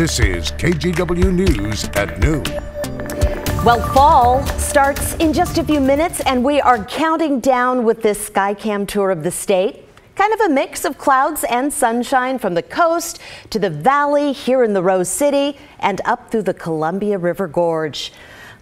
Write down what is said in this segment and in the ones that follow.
This is KGW News at noon. Well, fall starts in just a few minutes, and we are counting down with this Skycam tour of the state. Kind of a mix of clouds and sunshine from the coast to the valley here in the Rose City and up through the Columbia River Gorge.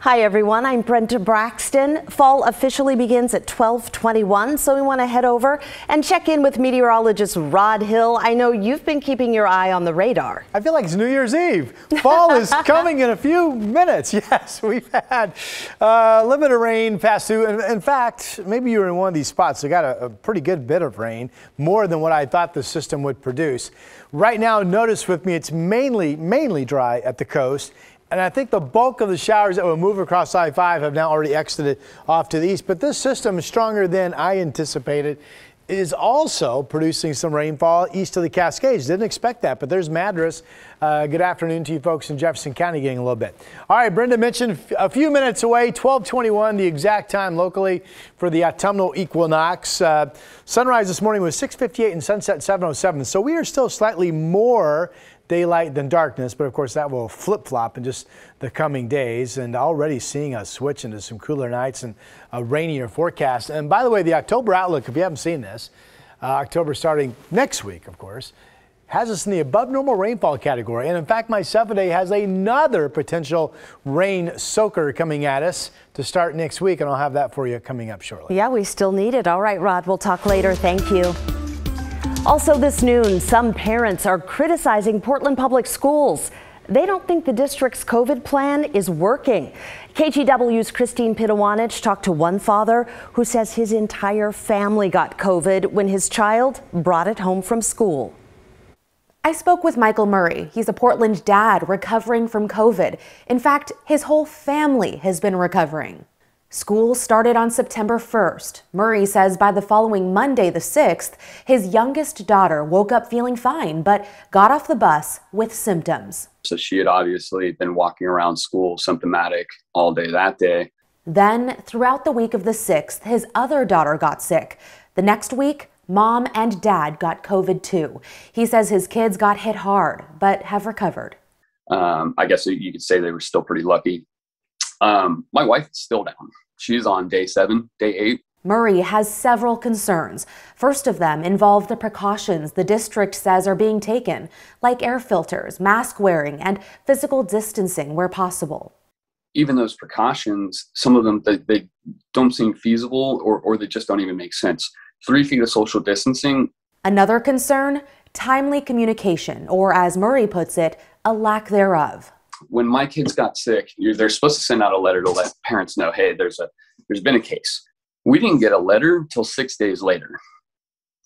Hi everyone, I'm Brenda Braxton. Fall officially begins at 1221, so we want to head over and check in with meteorologist Rod Hill. I know you've been keeping your eye on the radar. I feel like it's New Year's Eve. Fall is coming in a few minutes. Yes, we've had a uh, limited rain pass through. In, in fact, maybe you are in one of these spots that got a, a pretty good bit of rain, more than what I thought the system would produce. Right now, notice with me, it's mainly, mainly dry at the coast and I think the bulk of the showers that will move across I 5 have now already exited off to the east. But this system is stronger than I anticipated. It is also producing some rainfall east of the Cascades. Didn't expect that, but there's Madras. Uh, good afternoon to you folks in Jefferson County getting a little bit. All right, Brenda mentioned a few minutes away, 1221, the exact time locally for the autumnal equinox. Uh, sunrise this morning was 658 and sunset 707. So we are still slightly more daylight than darkness, but of course that will flip flop in just the coming days. And already seeing us switch into some cooler nights and a rainier forecast. And by the way, the October outlook, if you haven't seen this, uh, October starting next week, of course, has us in the above normal rainfall category. And in fact, my seven day has another potential rain soaker coming at us to start next week. And I'll have that for you coming up shortly. Yeah, we still need it. All right, Rod, we'll talk later. Thank you. Also this noon, some parents are criticizing Portland Public Schools. They don't think the district's COVID plan is working. KGW's Christine Pitawanich talked to one father who says his entire family got COVID when his child brought it home from school. I spoke with Michael Murray. He's a Portland dad recovering from COVID. In fact, his whole family has been recovering. School started on September 1st. Murray says by the following Monday, the 6th, his youngest daughter woke up feeling fine but got off the bus with symptoms. So she had obviously been walking around school symptomatic all day that day. Then, throughout the week of the 6th, his other daughter got sick. The next week, mom and dad got COVID too. He says his kids got hit hard but have recovered. Um, I guess you could say they were still pretty lucky um, my wife is still down. She's on day seven, day eight. Murray has several concerns. First of them involve the precautions the district says are being taken, like air filters, mask wearing, and physical distancing where possible. Even those precautions, some of them, they, they don't seem feasible or, or they just don't even make sense. Three feet of social distancing. Another concern timely communication, or as Murray puts it, a lack thereof when my kids got sick, they're supposed to send out a letter to let parents know, hey, there's a there's been a case. We didn't get a letter till six days later.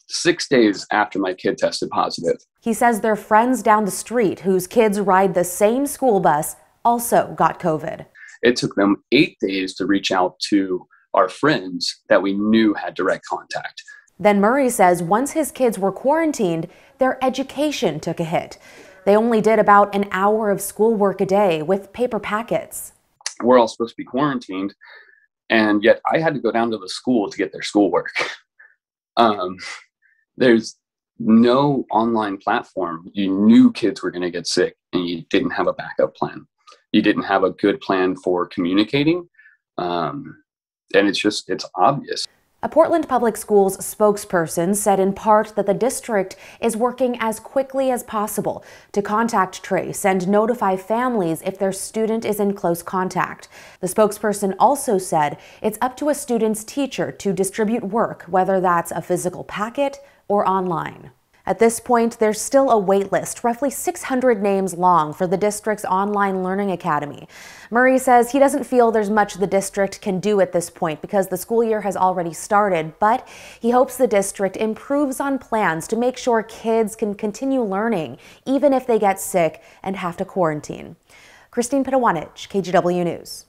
Six days after my kid tested positive. He says their friends down the street whose kids ride the same school bus also got COVID. It took them eight days to reach out to our friends that we knew had direct contact. Then Murray says once his kids were quarantined, their education took a hit. They only did about an hour of schoolwork a day with paper packets. We're all supposed to be quarantined, and yet I had to go down to the school to get their schoolwork. Um, there's no online platform. You knew kids were going to get sick, and you didn't have a backup plan. You didn't have a good plan for communicating. Um, and it's just, it's obvious. A Portland Public Schools spokesperson said in part that the district is working as quickly as possible to contact trace and notify families if their student is in close contact. The spokesperson also said it's up to a student's teacher to distribute work, whether that's a physical packet or online. At this point, there's still a waitlist, roughly 600 names long, for the district's online learning academy. Murray says he doesn't feel there's much the district can do at this point because the school year has already started, but he hopes the district improves on plans to make sure kids can continue learning, even if they get sick and have to quarantine. Christine Pitawanich, KGW News.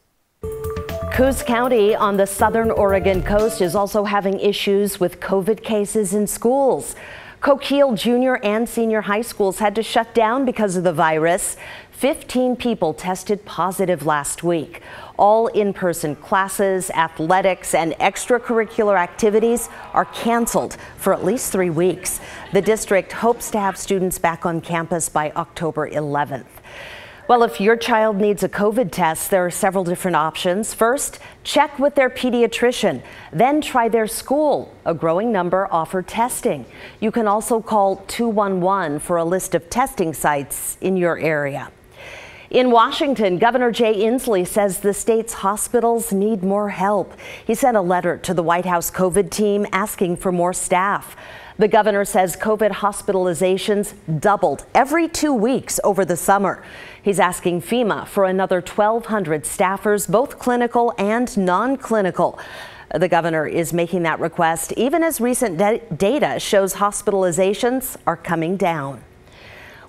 Coos County on the southern Oregon coast is also having issues with COVID cases in schools. Coquille junior and senior high schools had to shut down because of the virus. 15 people tested positive last week. All in-person classes, athletics, and extracurricular activities are canceled for at least three weeks. The district hopes to have students back on campus by October 11th. Well, if your child needs a COVID test, there are several different options. First, check with their pediatrician, then try their school. A growing number offer testing. You can also call 211 for a list of testing sites in your area. In Washington, Governor Jay Inslee says the state's hospitals need more help. He sent a letter to the White House COVID team asking for more staff. The governor says COVID hospitalizations doubled every two weeks over the summer. He's asking FEMA for another 1,200 staffers, both clinical and non clinical. The governor is making that request even as recent data shows hospitalizations are coming down.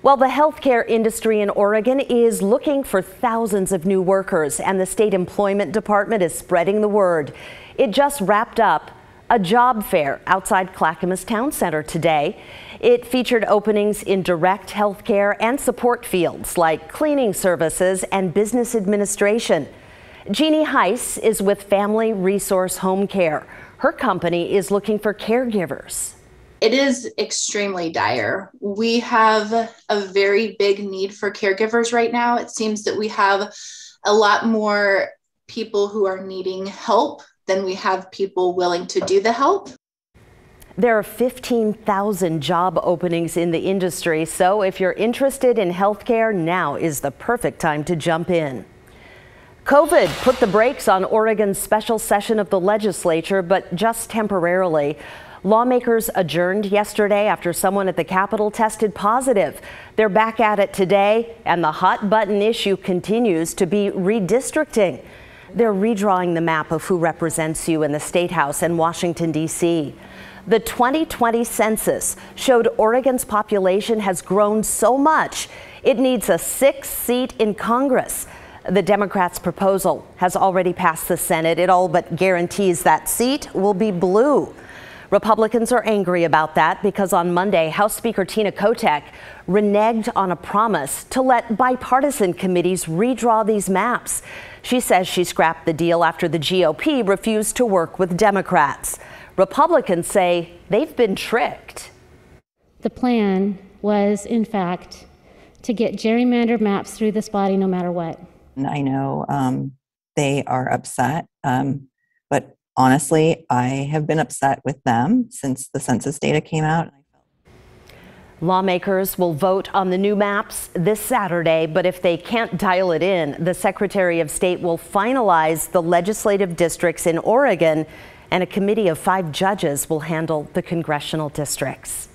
Well, the healthcare industry in Oregon is looking for thousands of new workers, and the state employment department is spreading the word. It just wrapped up a job fair outside Clackamas Town Center today. It featured openings in direct healthcare and support fields like cleaning services and business administration. Jeannie Heiss is with Family Resource Home Care. Her company is looking for caregivers it is extremely dire. We have a very big need for caregivers right now. It seems that we have a lot more people who are needing help than we have people willing to do the help. There are 15,000 job openings in the industry, so if you're interested in healthcare, now is the perfect time to jump in. COVID put the brakes on Oregon's special session of the legislature, but just temporarily. Lawmakers adjourned yesterday after someone at the Capitol tested positive. They're back at it today, and the hot button issue continues to be redistricting. They're redrawing the map of who represents you in the State House in Washington, D.C. The 2020 census showed Oregon's population has grown so much it needs a sixth seat in Congress. The Democrats' proposal has already passed the Senate. It all but guarantees that seat will be blue. Republicans are angry about that because on Monday, House Speaker Tina Kotek reneged on a promise to let bipartisan committees redraw these maps. She says she scrapped the deal after the GOP refused to work with Democrats. Republicans say they've been tricked. The plan was, in fact, to get gerrymandered maps through this body no matter what. I know um, they are upset, um, but honestly, I have been upset with them since the census data came out. Lawmakers will vote on the new maps this Saturday, but if they can't dial it in, the Secretary of State will finalize the legislative districts in Oregon, and a committee of five judges will handle the congressional districts.